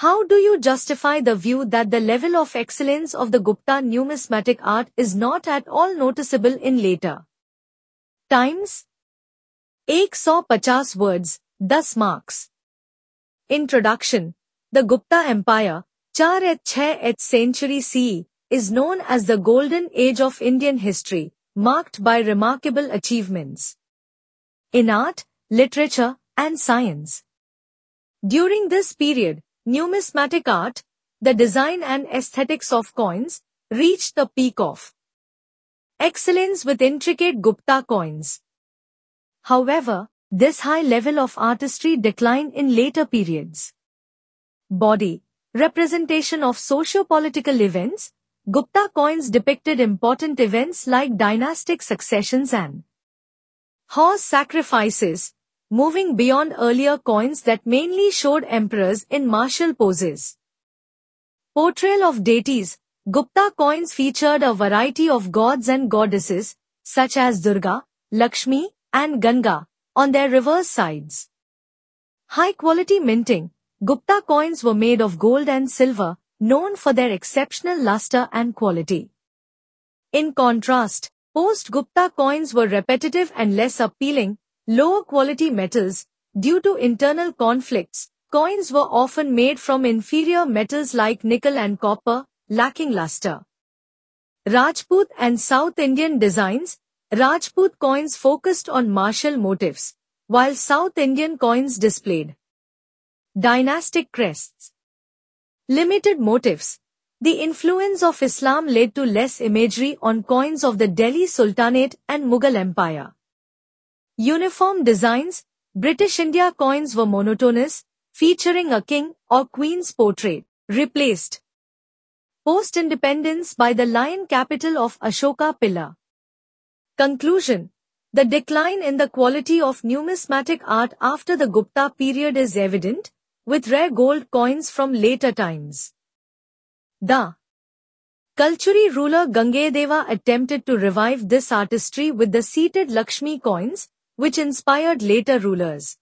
How do you justify the view that the level of excellence of the Gupta numismatic art is not at all noticeable in later times? 150 words, 10 marks. Introduction The Gupta Empire, 4th 6th century CE, is known as the golden age of Indian history, marked by remarkable achievements in art, literature, and science. During this period, numismatic art, the design and aesthetics of coins, reached the peak of excellence with intricate Gupta coins. However, this high level of artistry declined in later periods. Body, representation of socio-political events, Gupta coins depicted important events like dynastic successions and horse sacrifices, moving beyond earlier coins that mainly showed emperors in martial poses. Portrayal of deities, Gupta coins featured a variety of gods and goddesses, such as Durga, Lakshmi, and Ganga, on their reverse sides. High-quality minting, Gupta coins were made of gold and silver, known for their exceptional luster and quality. In contrast, post-Gupta coins were repetitive and less appealing, lower quality metals, due to internal conflicts, coins were often made from inferior metals like nickel and copper, lacking luster. Rajput and South Indian designs, Rajput coins focused on martial motifs, while South Indian coins displayed dynastic crests. Limited motifs. The influence of Islam led to less imagery on coins of the Delhi Sultanate and Mughal Empire. Uniform designs, British India coins were monotonous, featuring a king or queen's portrait, replaced post-independence by the lion capital of Ashoka pillar. Conclusion The decline in the quality of numismatic art after the Gupta period is evident, with rare gold coins from later times. The Kalchuri ruler Gangedeva attempted to revive this artistry with the seated Lakshmi coins, which inspired later rulers.